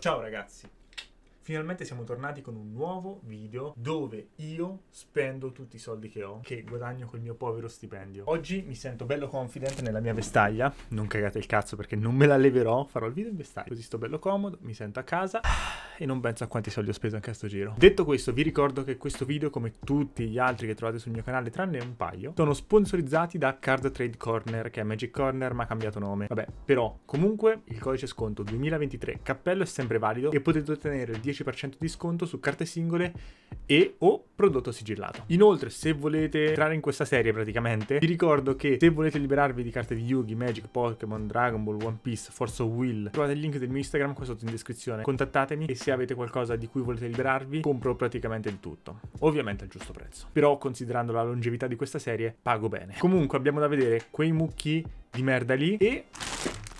Ciao ragazzi! Finalmente siamo tornati con un nuovo video dove io spendo tutti i soldi che ho, che guadagno col mio povero stipendio. Oggi mi sento bello confident nella mia vestaglia, non cagate il cazzo perché non me la leverò, farò il video in vestaglia. Così sto bello comodo, mi sento a casa e non penso a quanti soldi ho speso anche a sto giro. Detto questo, vi ricordo che questo video, come tutti gli altri che trovate sul mio canale, tranne un paio, sono sponsorizzati da Card Trade Corner, che è Magic Corner ma ha cambiato nome. Vabbè, però, comunque, il codice sconto 2023 cappello è sempre valido e potete ottenere il 10% 10% di sconto su carte singole e o prodotto sigillato. Inoltre, se volete entrare in questa serie praticamente, vi ricordo che se volete liberarvi di carte di Yugi, Magic, Pokémon, Dragon Ball, One Piece, Force of Will, trovate il link del mio Instagram qua sotto in descrizione. Contattatemi e se avete qualcosa di cui volete liberarvi, compro praticamente il tutto. Ovviamente al giusto prezzo. Però considerando la longevità di questa serie, pago bene. Comunque abbiamo da vedere quei mucchi di merda lì e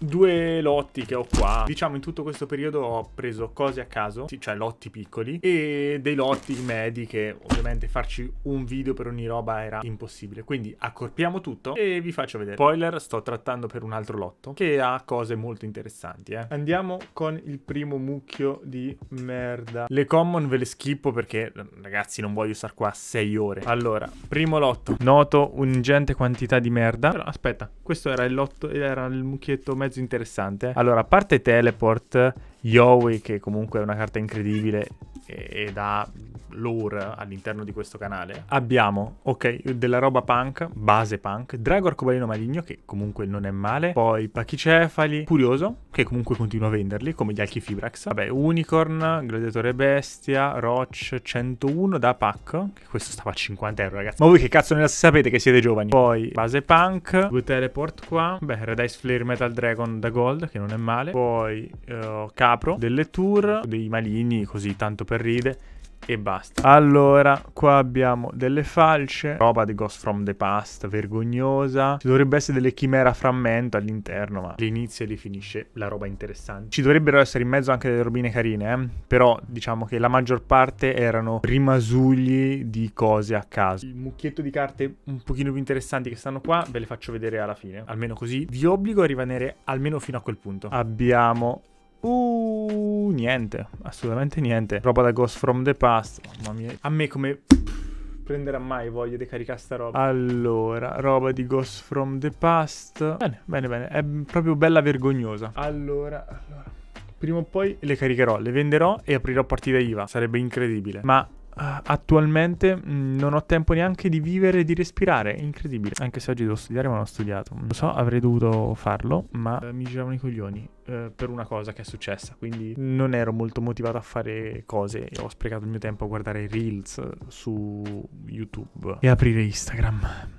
due lotti che ho qua. Diciamo in tutto questo periodo ho preso cose a caso, cioè lotti piccoli e dei lotti medi che ovviamente farci un video per ogni roba era impossibile. Quindi accorpiamo tutto e vi faccio vedere. Spoiler, sto trattando per un altro lotto che ha cose molto interessanti. Eh. Andiamo con il primo mucchio di merda. Le common ve le schippo perché ragazzi non voglio star qua 6 ore. Allora, primo lotto. Noto un'ingente quantità di merda. Però aspetta, questo era il lotto, era il mucchietto mezzo mezzo interessante. Allora, a parte Teleport, Yowie, che comunque è una carta incredibile ed ha lore all'interno di questo canale, abbiamo, ok, della roba punk, base punk, Drago Arcobaleno Maligno, che comunque non è male, poi Pachicefali, Curioso, che comunque continua a venderli, come gli Alchifibrax, vabbè, Unicorn, Gladiatore Bestia, Roach 101 da pack, che questo stava a 50 euro, ragazzi. Ma voi che cazzo ne sapete che siete giovani? Poi base punk, due teleport qua, beh, Red Ice Flare Metal Dragon da Gold, che non è male, poi uh, Capro, delle tour, dei maligni, così tanto per ride, e basta. Allora, qua abbiamo delle falce, roba di Ghost from the Past, vergognosa. Ci dovrebbe essere delle chimera frammento all'interno, ma l'inizio e finisce la roba interessante. Ci dovrebbero essere in mezzo anche delle robine carine, eh? però diciamo che la maggior parte erano rimasugli di cose a caso. Il mucchietto di carte un pochino più interessanti che stanno qua ve le faccio vedere alla fine, almeno così vi obbligo a rimanere almeno fino a quel punto. Abbiamo Uh, niente, assolutamente niente. Roba da Ghost from the Past. Mamma mia. A me come prenderà mai voglia di caricare sta roba. Allora, roba di Ghost from the Past. Bene, bene, bene. È proprio bella vergognosa. Allora, allora. Prima o poi le caricherò, le venderò e aprirò partita IVA. Sarebbe incredibile. Ma Uh, attualmente mm, non ho tempo neanche di vivere e di respirare, è incredibile. Anche se oggi devo studiare, ma non ho studiato. Lo so, avrei dovuto farlo, ma uh, mi giravano i coglioni uh, per una cosa che è successa, quindi non ero molto motivato a fare cose e ho sprecato il mio tempo a guardare i reels su YouTube e aprire Instagram.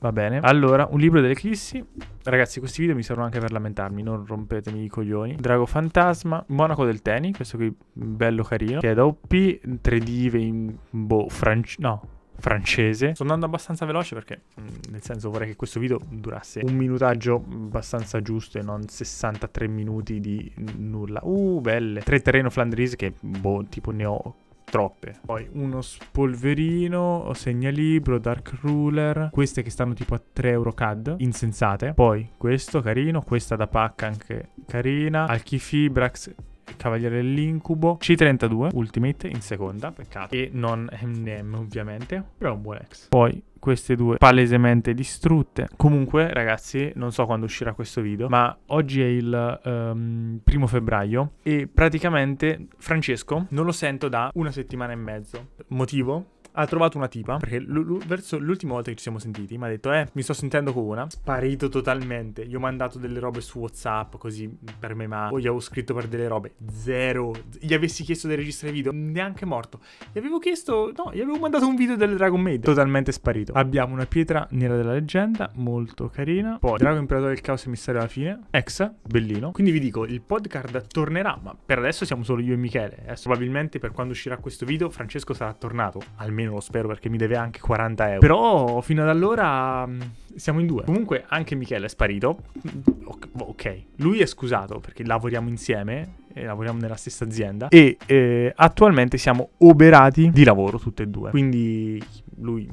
Va bene. Allora, un libro dell'eclissi. Ragazzi, questi video mi servono anche per lamentarmi, non rompetemi i coglioni. Drago fantasma, Monaco del Teni, questo qui bello carino, che è da OP, 3D in boh, franc no, francese. Sto andando abbastanza veloce perché, mm, nel senso, vorrei che questo video durasse un minutaggio abbastanza giusto e non 63 minuti di nulla. Uh, belle. Tre terreno flandrese che, boh, tipo ne ho troppe. Poi uno spolverino, segnalibro, dark ruler, queste che stanno tipo a 3 euro CAD, insensate. Poi questo carino, questa da pacca anche carina, alchifibrax Cavaliere dell'Incubo, C32, Ultimate in seconda, peccato, e non MDM ovviamente, però un buon ex. Poi queste due palesemente distrutte. Comunque, ragazzi, non so quando uscirà questo video, ma oggi è il um, primo febbraio e praticamente Francesco non lo sento da una settimana e mezzo. Motivo? ha trovato una tipa, perché verso l'ultima volta che ci siamo sentiti mi ha detto eh, mi sto sentendo con una, sparito totalmente, gli ho mandato delle robe su Whatsapp così per me ma, O gli avevo scritto per delle robe, zero, gli avessi chiesto di registrare video, neanche morto, gli avevo chiesto, no, gli avevo mandato un video del Dragon Maid, totalmente sparito. Abbiamo una pietra nera della leggenda, molto carina, poi Drago Imperatore del Caos e Mistero alla fine, Exa, bellino, quindi vi dico, il podcast tornerà, ma per adesso siamo solo io e Michele, adesso probabilmente per quando uscirà questo video Francesco sarà tornato, almeno almeno lo spero perché mi deve anche 40 euro. Però fino ad allora mm, siamo in due. Comunque anche Michele è sparito. Mm, ok, lui è scusato perché lavoriamo insieme eh, lavoriamo nella stessa azienda e eh, attualmente siamo oberati di lavoro tutte e due. Quindi lui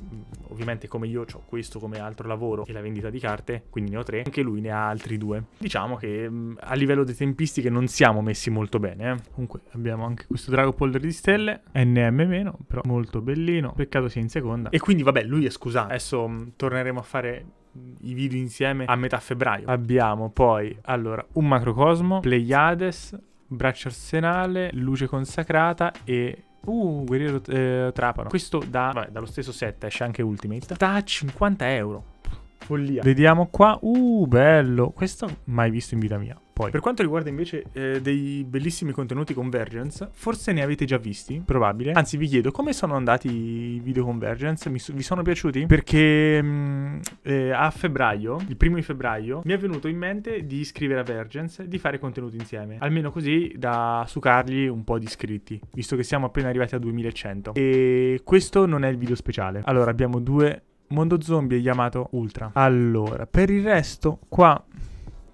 ovviamente come io ho questo come altro lavoro e la vendita di carte, quindi ne ho tre, anche lui ne ha altri due. Diciamo che mh, mm, a livello di tempistiche non siamo messi molto bene. Eh. Comunque abbiamo anche questo Drago Polder di Stelle, NM però molto bellino, peccato sia in seconda. E quindi vabbè, lui è scusato. Adesso mh, mm, torneremo a fare mm, i video insieme a metà febbraio. Abbiamo poi, allora, un Macrocosmo, Pleiades, Braccio arsenale, luce consacrata e Uh, guerriero eh, trapano. Questo da, vabbè, dallo stesso set esce anche Ultimate. Da 50 euro. Follia. Vediamo qua. Uh, bello. Questo mai visto in vita mia. Poi. Per quanto riguarda invece eh, dei bellissimi contenuti Convergence, forse ne avete già visti, probabile. Anzi, vi chiedo come sono andati i video Convergence? So- vi sono piaciuti? Perché mh, mm, eh, a febbraio, il primo di febbraio, mi è venuto in mente di iscrivere a Vergence e di fare contenuti insieme. Almeno così da sucargli un po' di iscritti, visto che siamo appena arrivati a 2100. E questo non è il video speciale. Allora, abbiamo due Mondo Zombie è chiamato Ultra. Allora, per il resto, qua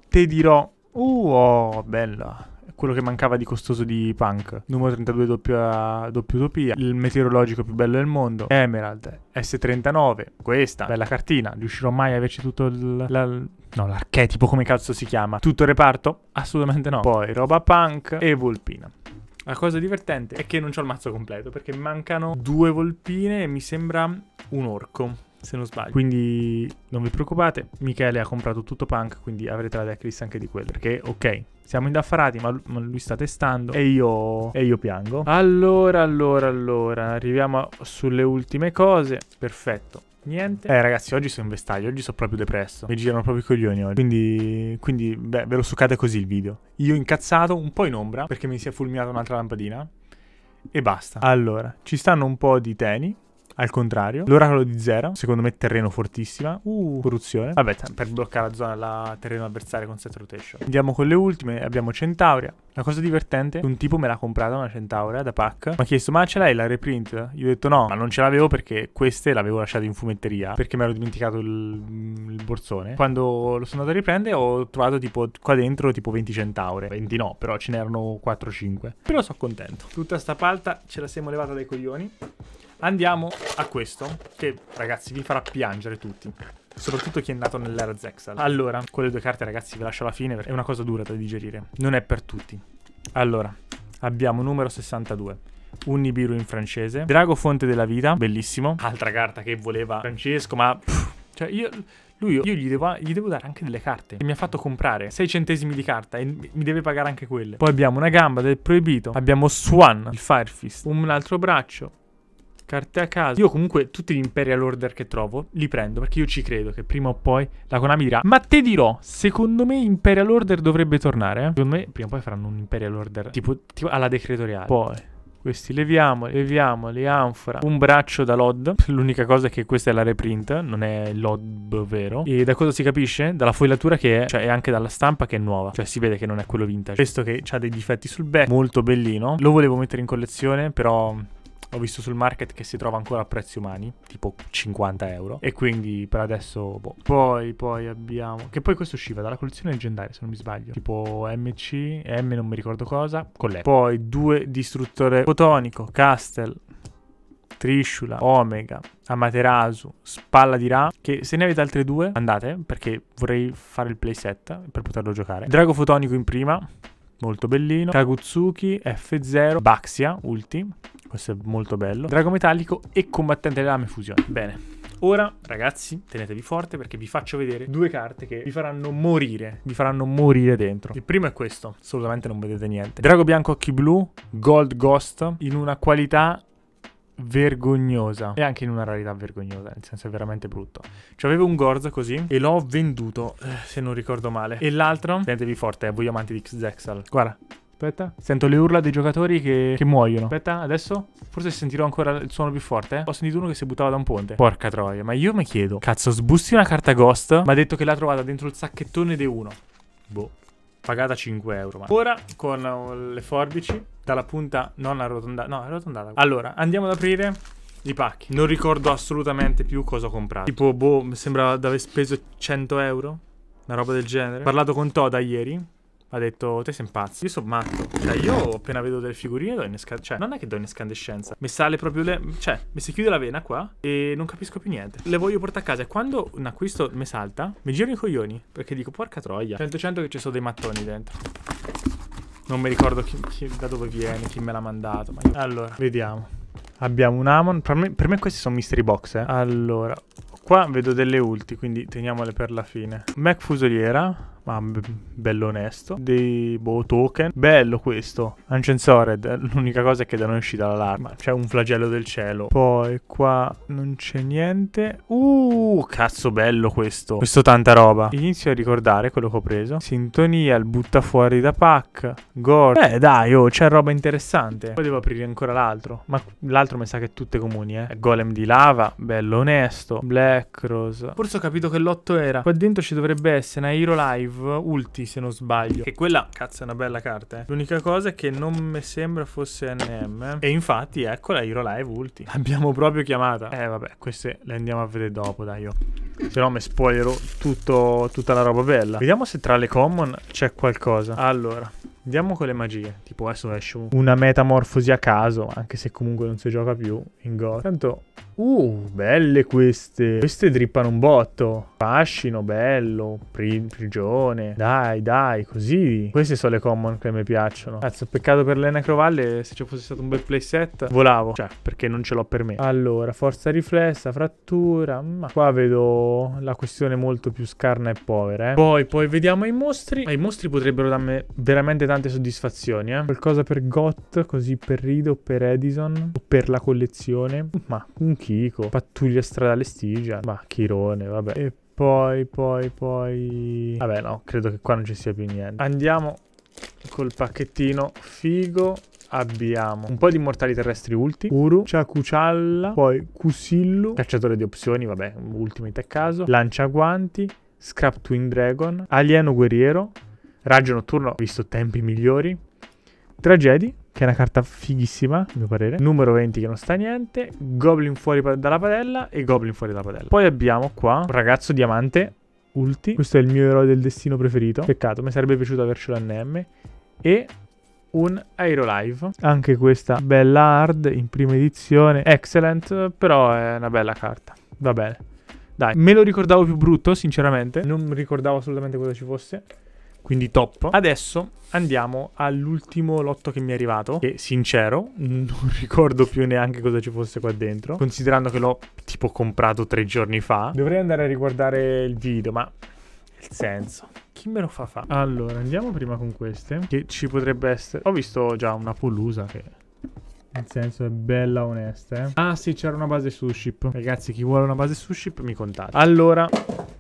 te dirò... Uh, oh, bella quello che mancava di costoso di Punk. Numero 32 doppia, doppia utopia. Il meteorologico più bello del mondo. Emerald. S39. Questa. Bella cartina. Riuscirò mai a averci tutto il... La, no, l'archetipo come cazzo si chiama. Tutto il reparto? Assolutamente no. Poi roba Punk e Volpina. La cosa divertente è che non ho il mazzo completo perché mancano due volpine e mi sembra un orco se non sbaglio. Quindi non vi preoccupate, Michele ha comprato tutto punk, quindi avrete la decklist anche di quello. Perché, ok, siamo indaffarati, ma lui sta testando e io, e io piango. Allora, allora, allora, arriviamo sulle ultime cose. Perfetto. Niente. Eh, ragazzi, oggi sono in vestaglio, oggi sono proprio depresso. Mi girano proprio i coglioni oggi. Quindi, quindi beh, ve lo succate così il video. Io incazzato, un po' in ombra, perché mi si è fulminata un'altra lampadina. E basta. Allora, ci stanno un po' di teni al contrario, l'oracolo di Zera, secondo me terreno fortissima. Uh, corruzione. Vabbè, per bloccare la zona la terreno avversaria con set rotation. Andiamo con le ultime, abbiamo Centauria. La cosa divertente, un tipo me l'ha comprata una Centauria da pack. Mi ha chiesto, ma ce l'hai la reprint? Io ho detto no, ma non ce l'avevo perché queste l'avevo lasciate in fumetteria perché mi ero dimenticato il, il, borsone. Quando lo sono andato a riprendere ho trovato tipo qua dentro tipo 20 Centaure. 20 no, però ce n'erano 4-5. Però sono contento. Tutta sta palta ce la siamo levata dai coglioni. Andiamo a questo, che ragazzi vi farà piangere tutti. Soprattutto chi è nato nell'era Zexal. Allora, quelle due carte ragazzi ve lascio alla fine, è una cosa dura da digerire. Non è per tutti. Allora, abbiamo numero 62. Unibiru in francese. Drago Fonte della Vita, bellissimo. Altra carta che voleva Francesco, ma... Pff, cioè io... Lui, io gli devo, gli devo, dare anche delle carte. E mi ha fatto comprare 6 centesimi di carta e mi deve pagare anche quelle. Poi abbiamo una gamba del proibito. Abbiamo Swan, il Firefist. Un altro braccio Carte a caso. Io comunque tutti gli Imperial Order che trovo li prendo perché io ci credo che prima o poi la Konami dirà. Ma te dirò, secondo me Imperial Order dovrebbe tornare. Eh? Secondo me prima o poi faranno un Imperial Order tipo, tipo alla decretoriale. Poi questi leviamo, leviamo le anfora, un braccio da LOD. L'unica cosa è che questa è la reprint, non è LOD vero. E da cosa si capisce? Dalla foilatura che è, cioè, e anche dalla stampa che è nuova. Cioè, si vede che non è quello vintage. Questo che ha dei difetti sul back, molto bellino. Lo volevo mettere in collezione, però ho visto sul market che si trova ancora a prezzi umani, tipo 50 euro. E quindi per adesso, boh. Poi, poi abbiamo... Che poi questo usciva dalla collezione leggendaria, se non mi sbaglio. Tipo MC, M non mi ricordo cosa, con lei. Poi due distruttore fotonico, Castle, Trishula, Omega, Amaterasu, Spalla di Ra. Che se ne avete altre due, andate, perché vorrei fare il playset per poterlo giocare. Drago fotonico in prima molto bellino. Kagutsuki, F0, Baxia, ulti, questo è molto bello. Drago metallico e combattente lame fusione. Bene. Ora, ragazzi, tenetevi forte perché vi faccio vedere due carte che vi faranno morire. Vi faranno morire dentro. Il primo è questo. Assolutamente non vedete niente. Drago bianco occhi blu, Gold Ghost, in una qualità vergognosa. E anche in una rarità vergognosa, nel senso è veramente brutto. C'avevo cioè, un Gorz così e l'ho venduto, eh, se non ricordo male. E l'altro, sentitevi forte, eh, voi amanti di Xexal. Guarda. Aspetta, sento le urla dei giocatori che, che muoiono. Aspetta, adesso forse sentirò ancora il suono più forte. Eh? Ho sentito uno che si buttava da un ponte. Porca troia, ma io mi chiedo. Cazzo, sbusti una carta ghost. Mi ha detto che l'ha trovata dentro il sacchettone di uno. Boh pagata 5 euro. Ma. Ora con le forbici dalla punta non arrotondata, no, arrotondata. Allora, andiamo ad aprire i pacchi. Non ricordo assolutamente più cosa ho comprato. Tipo, boh, mi sembrava di aver speso 100 euro, una roba del genere. Ho parlato con Toda ieri. Ha detto, te sei impazzo. Io sono matto. Cioè, io appena vedo delle figurine do in Cioè, non è che do in escandescenza. Mi sale proprio le... Cioè, mi si chiude la vena qua e non capisco più niente. Le voglio portare a casa. E quando un acquisto mi salta, mi giro i coglioni. Perché dico, porca troia. 100 che ci sono dei mattoni dentro. Non mi ricordo chi, chi, da dove viene, chi me l'ha mandato. Ma io... Allora, vediamo. Abbiamo un Amon. Per me, per me questi sono mystery box, eh. Allora, qua vedo delle ulti, quindi teniamole per la fine. Mac fusoliera ma bello onesto. Dei boh, token. Bello questo. Uncensored. L'unica cosa è che da noi è uscita l'allarma. C'è un flagello del cielo. Poi qua non c'è niente. Uh, cazzo bello questo. Questo tanta roba. Inizio a ricordare quello che ho preso. Sintonia, il butta fuori da pack. Gore. Eh dai, oh, c'è roba interessante. Poi devo aprire ancora l'altro. Ma l'altro mi sa che tutte comuni, eh. Golem di lava. Bello onesto. Black Rose. Forse ho capito che l'otto era. Qua dentro ci dovrebbe essere una Hero Live. Drive Ulti, se non sbaglio. Che quella, cazzo, è una bella carta, eh. L'unica cosa è che non mi sembra fosse NM. Eh. E infatti, eccola, Hero Live Ulti. L'abbiamo proprio chiamata. Eh, vabbè, queste le andiamo a vedere dopo, dai, io. Se no mi spoilerò tutto, tutta la roba bella. Vediamo se tra le common c'è qualcosa. Allora, Andiamo con le magie. Tipo adesso esce una metamorfosi a caso, anche se comunque non si gioca più in Go. Tanto Uh, belle queste. Queste drippano un botto. Fascino, bello. Pri prigione. Dai, dai, così. Queste sono le common che mi piacciono. Cazzo, peccato per le necrovalle. Se ci fosse stato un bel playset, volavo. Cioè, perché non ce l'ho per me. Allora, forza riflessa, frattura. Ma qua vedo la questione molto più scarna e povera, eh. Poi, poi vediamo i mostri. Ma I mostri potrebbero darmi veramente tante soddisfazioni, eh. Qualcosa per Got, così per Rido, per Edison, o per la collezione. Ma, comunque. Chico, Pattuglia Stradale Stigia, ma Chirone, vabbè. E poi, poi, poi... Vabbè no, credo che qua non ci sia più niente. Andiamo col pacchettino figo abbiamo un po' di mortali terrestri ulti, Uru, Ciacucialla, poi Cusillu, cacciatore di opzioni, vabbè, ultimate a caso, lancia guanti, Scrap Twin Dragon, Alieno Guerriero, Raggio Notturno, visto tempi migliori, Tragedi, che è una carta fighissima, a mio parere. Numero 20 che non sta niente, Goblin fuori dalla padella e Goblin fuori dalla padella. Poi abbiamo qua un ragazzo diamante, ulti. Questo è il mio eroe del destino preferito. Peccato, mi sarebbe piaciuto avercelo a NM. E un Aerolive. Anche questa bella hard in prima edizione. Excellent, però è una bella carta. Va bene. Dai, me lo ricordavo più brutto, sinceramente. Non ricordavo assolutamente cosa ci fosse quindi top. Adesso andiamo all'ultimo lotto che mi è arrivato, che sincero non ricordo più neanche cosa ci fosse qua dentro, considerando che l'ho tipo comprato tre giorni fa. Dovrei andare a riguardare il video, ma il senso. Chi me lo fa fa? Allora, andiamo prima con queste, che ci potrebbe essere... Ho visto già una pullusa che... Nel senso è bella onesta, eh. Ah sì, c'era una base sushi. Ragazzi, chi vuole una base sushi mi contate. Allora,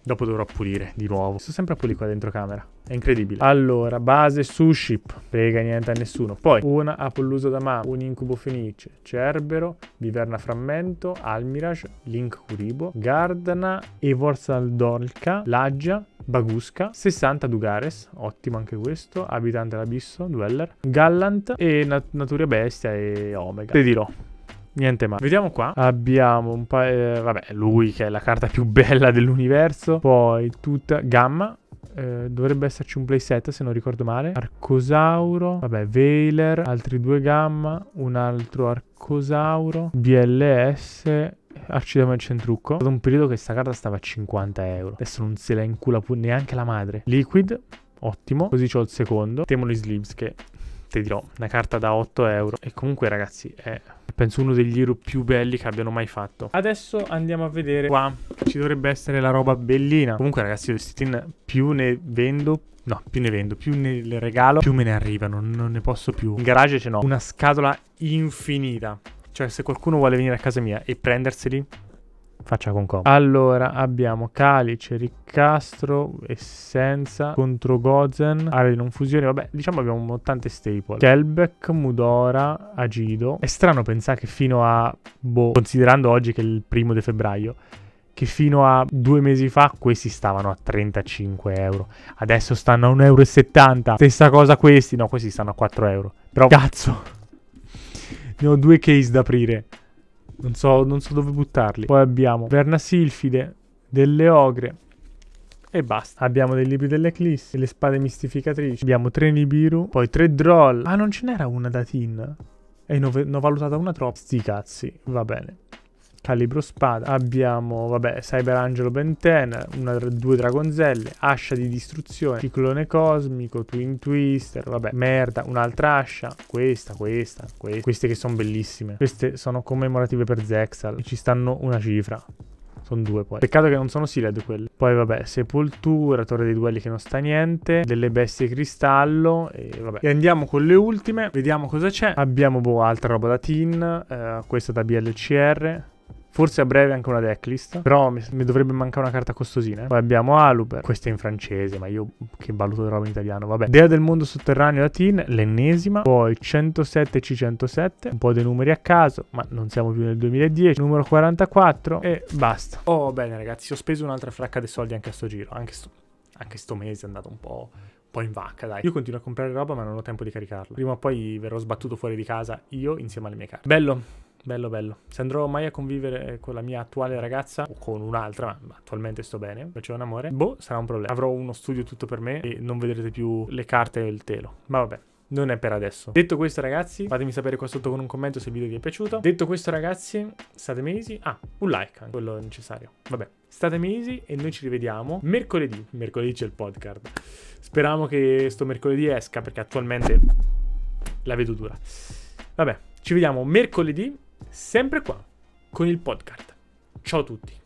Dopo dovrò pulire di nuovo. Sto sempre a pulire qua dentro camera. È incredibile. Allora, base su ship. Prega niente a nessuno. Poi, una Apolluso da Ma, un incubo fenice, cerbero, viverna frammento, almirage, link curibo, gardana, Evorsal Dolca, laggia, Bagusca, 60 Dugares, ottimo anche questo, Abitante l'abisso, Dweller, Gallant e Nat Naturia Bestia e Omega. Te dirò, niente male. Vediamo qua. Abbiamo un paio... Eh, vabbè, lui che è la carta più bella dell'universo. Poi tutta... Gamma. Eh, dovrebbe esserci un playset se non ricordo male Arcosauro Vabbè Veiler Altri due gamma Un altro Arcosauro BLS Accidema il centrucco È stato un periodo che sta carta stava a 50 euro Adesso non se la incula neanche la madre Liquid Ottimo Così c'ho il secondo Temo gli Sleeves che ti dirò, una carta da 8 euro. E comunque ragazzi è penso uno degli hero più belli che abbiano mai fatto. Adesso andiamo a vedere qua, ci dovrebbe essere la roba bellina. Comunque ragazzi i vestiti più ne vendo, No, più ne vendo, più ne regalo, più me ne arrivano, non ne posso più. In garage ce n'ho una scatola infinita. Cioè, se qualcuno vuole venire a casa mia e prenderseli, faccia con Com. Allora abbiamo Calice, Riccastro, Essenza, contro Gozen, Area di non fusione. Vabbè, diciamo abbiamo tante staple. Kelbeck, Mudora, Agido. È strano pensare che fino a, boh, considerando oggi che è il primo di febbraio, che fino a due mesi fa questi stavano a 35 euro. Adesso stanno a 1,70 euro. Stessa cosa questi, no, questi stanno a 4 euro. Però, cazzo, ne ho due case da aprire. Non so, non so dove buttarli. Poi abbiamo Verna Silfide, delle ogre, e basta. Abbiamo dei libri dell'Eclisse, le spade mistificatrici. Abbiamo tre Nibiru, poi tre Droll. Ah, non ce n'era una da Tin. E ne ho valutata una troppo. Sti cazzi, va bene. Calibro spada, abbiamo, vabbè, Cyberangelo Angelo Benten, una, due dragonzelle, ascia di distruzione, ciclone cosmico, Twin Twister, vabbè, merda, un'altra ascia, questa, questa, questa, queste che sono bellissime. Queste sono commemorative per Zexal, ci stanno una cifra. Sono due poi. Peccato che non sono Sealed quelle. Poi vabbè, Sepoltura, Torre dei Duelli che non sta niente, delle bestie cristallo e vabbè. E andiamo con le ultime, vediamo cosa c'è. Abbiamo boh, altra roba da Tin, eh, questa da BLCR, Forse a breve anche una decklist. Però mi, mi dovrebbe mancare una carta costosina. Poi abbiamo Aluber. Questa è in francese, ma io che valuto roba in italiano. Vabbè. Dea del mondo sotterraneo latin, l'ennesima. Poi 107 C107. Un po' dei numeri a caso, ma non siamo più nel 2010. Numero 44 e basta. Oh, bene ragazzi, ho speso un'altra fracca di soldi anche a sto giro. Anche sto, anche sto mese è andato un po' po' in vacca, dai. Io continuo a comprare roba, ma non ho tempo di caricarla. Prima o poi verrò sbattuto fuori di casa io insieme alle mie carte. Bello. Bello, bello. Se andrò mai a convivere con la mia attuale ragazza o con un'altra, ma attualmente sto bene, faccio un amore, boh, sarà un problema. Avrò uno studio tutto per me e non vedrete più le carte e il telo. Ma vabbè, non è per adesso. Detto questo ragazzi, fatemi sapere qua sotto con un commento se il video vi è piaciuto. Detto questo ragazzi, state mesi. Ah, un like, anche quello necessario. Vabbè, state mesi e noi ci rivediamo mercoledì. Mercoledì c'è il podcast. Speriamo che sto mercoledì esca perché attualmente la vedo dura. Vabbè, ci vediamo mercoledì sempre qua con il podcast. Ciao a tutti.